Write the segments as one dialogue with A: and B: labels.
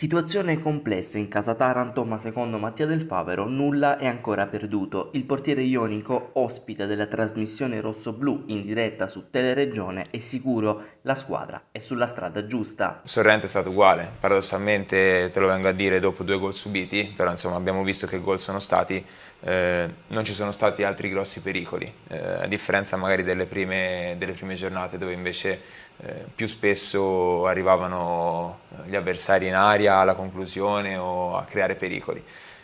A: Situazione complessa in casa Taranto, ma secondo Mattia Del Favero nulla è ancora perduto. Il portiere ionico, ospite della trasmissione rosso-blu in diretta su Teleregione,
B: è sicuro la squadra è sulla strada giusta. Sorrento è stato uguale, paradossalmente te lo vengo a dire dopo due gol subiti, però insomma abbiamo visto che gol sono stati, eh, non ci sono stati altri grossi pericoli, eh, a differenza magari delle prime, delle prime giornate dove invece eh, più spesso arrivavano gli avversari in aria alla conclusione o a creare pericoli.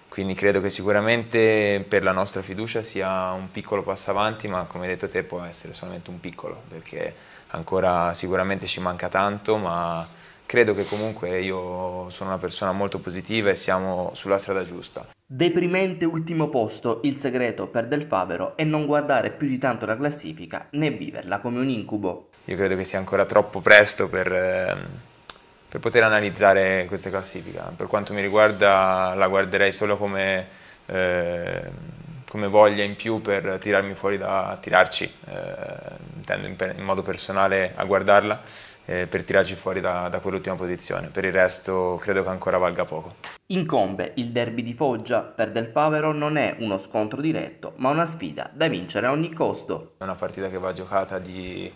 B: Quindi credo che sicuramente per la nostra fiducia sia un piccolo passo avanti, ma come hai detto te può essere solamente un piccolo, perché ancora sicuramente ci manca tanto, ma credo che comunque io sono una persona molto positiva e siamo sulla strada giusta. Deprimente ultimo posto,
A: il segreto per Del Favero è non guardare più di tanto la classifica né viverla
B: come un incubo. Io credo che sia ancora troppo presto per... Ehm per poter analizzare questa classifica. Per quanto mi riguarda la guarderei solo come, eh, come voglia in più per tirarmi fuori da tirarci, eh, intendo in, in, modo personale a guardarla, eh, per tirarci fuori da, da quell'ultima posizione. Per il resto credo che ancora valga poco. Incombe il derby di Foggia, per Del Pavero non è uno scontro diretto, ma una sfida da vincere a ogni costo. È una partita che va giocata di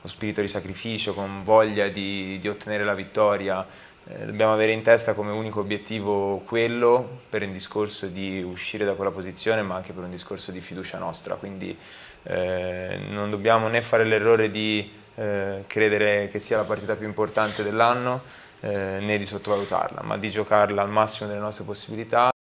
B: con spirito di sacrificio, con voglia di, di ottenere la vittoria. Eh, dobbiamo avere in testa come unico obiettivo quello per un discorso di uscire da quella posizione, ma anche per un discorso di fiducia nostra. Quindi eh, non dobbiamo né fare l'errore di eh, credere che sia la partita più importante dell'anno, eh, né di sottovalutarla, ma di giocarla al massimo delle nostre possibilità.